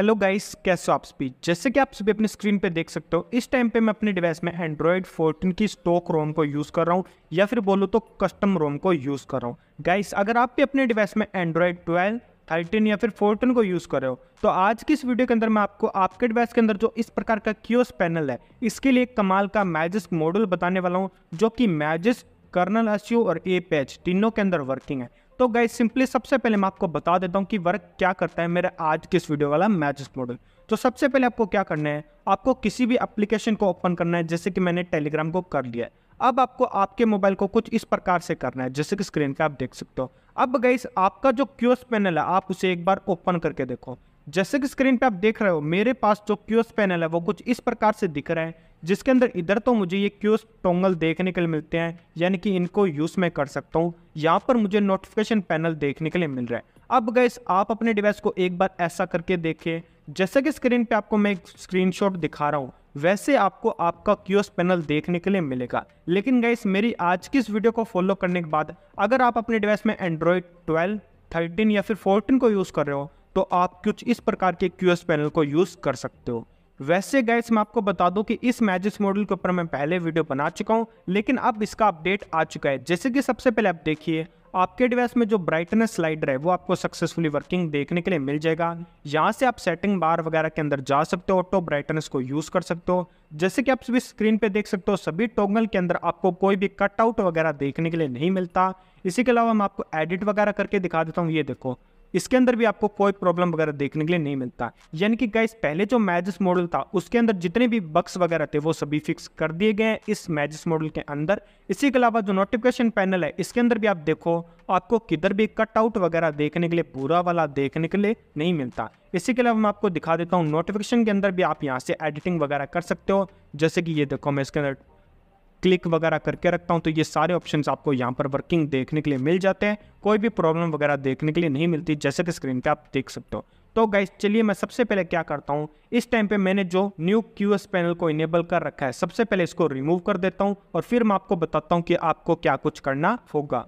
hello guys कैसे हो आप स्पीच जैसे कि आप सभी अपने स्क्रीन पे देख सकते हो इस टाइम पे मैं अपने डिवाइस में एंड्रॉयड 14 की स्टॉक रोम को यूज़ कर रहा हूँ या फिर बोलो तो कस्टम रोम को यूज़ कर रहा हूँ गाइस अगर आप भी अपने डिवाइस में एंड्रॉयड 12 थर्टीन या फिर फोर्टीन को यूज़ कर रहे हो तो आज की इस वीडियो के अंदर मैं आपको आपके डिवाइस के अंदर जो इस प्रकार का क्यूस पैनल है इसके लिए कमाल का मैजिस्क मॉडल बताने वाला हूँ जो कि मैजिस कर्नल एस और ए पैच तीनों के अंदर वर्किंग है तो गए सिंपली सबसे पहले मैं आपको बता देता हूँ कि वर्क क्या करता है मेरे आज किस वीडियो वाला मैजिस मॉडल तो सबसे पहले आपको क्या करना है आपको किसी भी एप्लीकेशन को ओपन करना है जैसे कि मैंने टेलीग्राम को कर लिया है अब आपको आपके मोबाइल को कुछ इस प्रकार से करना है जैसे कि स्क्रीन पे आप देख सकते हो अब गई आपका जो क्यूएस पैनल है आप उसे एक बार ओपन करके देखो जैसे कि स्क्रीन पे आप देख रहे हो मेरे पास जो क्यूएस पैनल है वो कुछ इस प्रकार से दिख रहे हैं जिसके अंदर इधर तो मुझे ये क्यूस टोंगल देखने के लिए मिलते हैं यानी कि इनको यूज़ मैं कर सकता हूँ यहाँ पर मुझे नोटिफिकेशन पैनल देखने के लिए मिल रहा है अब गैस आप अपने डिवाइस को एक बार ऐसा करके देखिए जैसे कि स्क्रीन पे आपको मैं एक शॉट दिखा रहा हूँ वैसे आपको आपका क्यूस पैनल देखने के लिए मिलेगा लेकिन गैस मेरी आज की इस वीडियो को फॉलो करने के बाद अगर आप अपने डिवाइस में एंड्रॉयड ट्वेल्व थर्टीन या फिर फोर्टीन को यूज़ कर रहे हो तो आप कुछ इस प्रकार के क्यू पैनल को यूज़ कर सकते हो वैसे गैस मैं आपको बता दूं कि इस मैजिस मॉडल के ऊपर मैं पहले वीडियो बना चुका हूं लेकिन अब इसका अपडेट आ चुका है जैसे कि सबसे पहले आप देखिए आपके डिवाइस में जो ब्राइटनेस स्लाइडर है वो आपको सक्सेसफुली वर्किंग देखने के लिए मिल जाएगा यहाँ से आप सेटिंग बार वगैरह के अंदर जा सकते हो ऑटो ब्राइटनेस को यूज़ कर सकते हो जैसे कि आप सभी स्क्रीन पे देख सकते हो सभी टोगल के अंदर आपको कोई भी कटआउट वगैरह देखने के लिए नहीं मिलता इसी के अलावा मैं आपको एडिट वगैरह करके दिखा देता हूँ ये देखो इसके अंदर भी आपको कोई प्रॉब्लम वगैरह देखने के लिए नहीं मिलता यानी कि गाइस पहले जो मैजिस मॉडल था उसके अंदर जितने भी बक्स वगैरह थे वो सभी फिक्स कर दिए गए हैं इस मैजिस मॉडल के अंदर इसी के अलावा जो नोटिफिकेशन पैनल है इसके अंदर भी आप देखो आपको किधर भी कटआउट वगैरह देखने के लिए पूरा वाला देखने के लिए नहीं मिलता इसी के अलावा मैं आपको दिखा देता हूँ नोटिफिकेशन के अंदर भी आप यहाँ से एडिटिंग वगैरह कर सकते हो जैसे कि ये देखो मैं इसके अंदर क्लिक वगैरह करके रखता हूँ तो ये सारे ऑप्शंस आपको यहाँ पर वर्किंग देखने के लिए मिल जाते हैं कोई भी प्रॉब्लम वगैरह देखने के लिए नहीं मिलती जैसे कि स्क्रीन पे आप देख सकते हो तो गाइज चलिए मैं सबसे पहले क्या करता हूँ इस टाइम पे मैंने जो न्यू क्यू पैनल को इनेबल कर रखा है सबसे पहले इसको रिमूव कर देता हूँ और फिर मैं आपको बताता हूँ कि आपको क्या कुछ करना होगा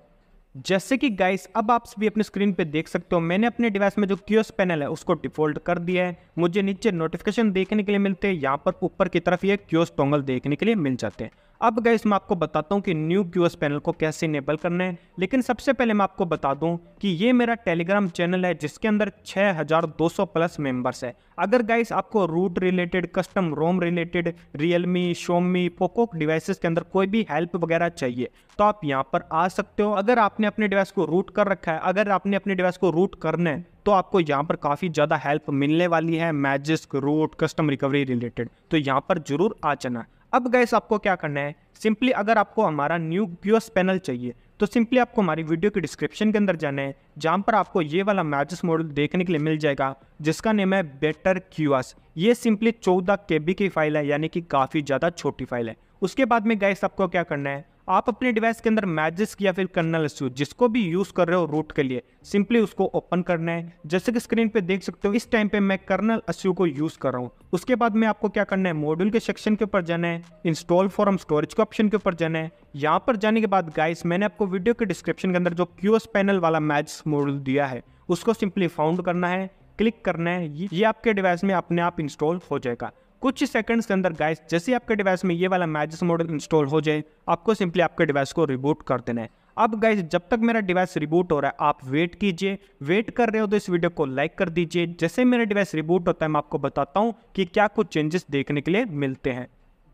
जैसे कि गाइस अब आप सभी अपने स्क्रीन पे देख सकते हो मैंने अपने डिवाइस में जो क्यूएस पैनल है उसको डिफॉल्ट कर दिया है मुझे नीचे नोटिफिकेशन देखने के लिए मिलते हैं यहाँ पर ऊपर की तरफ ये क्यूएस टोंगल देखने के लिए मिल जाते हैं अब गैस मैं आपको बताता हूँ कि न्यू क्यू पैनल को कैसे इनेबल करना है लेकिन सबसे पहले मैं आपको बता दूँ कि ये मेरा टेलीग्राम चैनल है जिसके अंदर 6200 प्लस मेंबर्स है अगर गाइस आपको root related custom ROM related Realme Xiaomi Poco devices के अंदर कोई भी हेल्प वगैरह चाहिए तो आप यहाँ पर आ सकते हो अगर आपने अपने डिवाइस को रूट कर रखा है अगर आपने अपने डिवाइस को रूट करना है तो आपको यहाँ पर काफ़ी ज़्यादा हेल्प मिलने वाली है Magisk root custom recovery related तो यहाँ पर जरूर आ जाना अब गैस आपको क्या करना है सिंपली अगर आपको हमारा न्यू प्योर्स पैनल चाहिए तो सिंपली आपको हमारी वीडियो के डिस्क्रिप्शन के अंदर जाना है जहाँ पर आपको ये वाला मैजिस मॉडल देखने के लिए मिल जाएगा जिसका नेम है बेटर क्यूएस ये सिंपली चौदह के की फाइल है यानी कि काफ़ी ज़्यादा छोटी फाइल है उसके बाद में गैस आपको क्या करना है आप अपने डिवाइस के अंदर मैजिस या फिर कर्नल एस जिसको भी यूज़ कर रहे हो रूट के लिए सिंपली उसको ओपन करना है जैसे कि स्क्रीन पे देख सकते हो इस टाइम पे मैं कर्नल एस को यूज़ कर रहा हूँ उसके बाद में आपको क्या करना है मॉड्यूल के सेक्शन के ऊपर जाना है इंस्टॉल फॉरम स्टोरेज के ऑप्शन के ऊपर जाना है यहाँ पर जाने के बाद गाइस मैंने आपको वीडियो के डिस्क्रिप्शन के अंदर जो क्यूएस पैनल वाला मैजिस मॉड्यूल दिया है उसको सिंपली फाउंड करना है क्लिक करना है ये, ये आपके डिवाइस में अपने आप इंस्टॉल हो जाएगा कुछ ही सेकंड्स के अंदर गाइस जैसे आपके डिवाइस में ये वाला मैजिस मॉडल इंस्टॉल हो जाए आपको सिंपली आपके डिवाइस को रिबूट कर देना है अब गाइस जब तक मेरा डिवाइस रिबूट हो रहा है आप वेट कीजिए वेट कर रहे हो तो इस वीडियो को लाइक कर दीजिए जैसे मेरा डिवाइस रिबूट होता है मैं आपको बताता हूँ कि क्या कुछ चेंजेस देखने के लिए मिलते हैं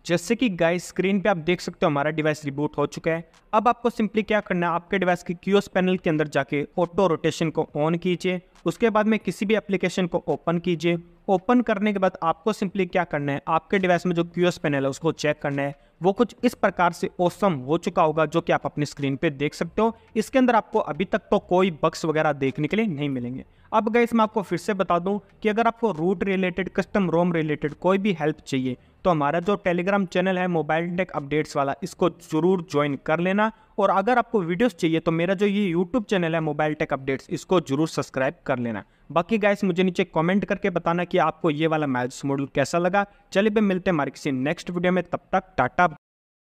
जैसे कि गाइस स्क्रीन पे आप देख सकते हो हमारा डिवाइस रिबूट हो चुका है अब आपको सिंपली क्या करना है आपके डिवाइस के क्यूएस पैनल के अंदर जाके ऑटो रोटेशन को ऑन कीजिए उसके बाद में किसी भी एप्लीकेशन को ओपन कीजिए ओपन करने के बाद आपको सिंपली क्या करना है आपके डिवाइस में जो क्यूएस पैनल है उसको चेक करना है वो कुछ इस प्रकार से ओसम हो चुका होगा जो कि आप अपनी स्क्रीन पे देख सकते हो इसके अंदर आपको अभी तक तो कोई बक्स वगैरह देखने के लिए नहीं मिलेंगे अब गए मैं आपको फिर से बता दूं कि अगर आपको root related custom ROM related कोई भी हेल्प चाहिए तो हमारा जो टेलीग्राम चैनल है मोबाइल टेक अपडेट्स वाला इसको ज़रूर ज्वाइन कर लेना और अगर आपको वीडियोस चाहिए तो मेरा जो ये यूट्यूब चैनल है मोबाइल टेक अपडेट्स इसको जरूर सब्सक्राइब कर लेना बाकी गाइस मुझे नीचे कमेंट करके बताना कि आपको ये वाला मैथ्स मॉड्यूल कैसा लगा चलिए मिलते हैं मार्केट नेक्स्ट वीडियो में तब तक टाटा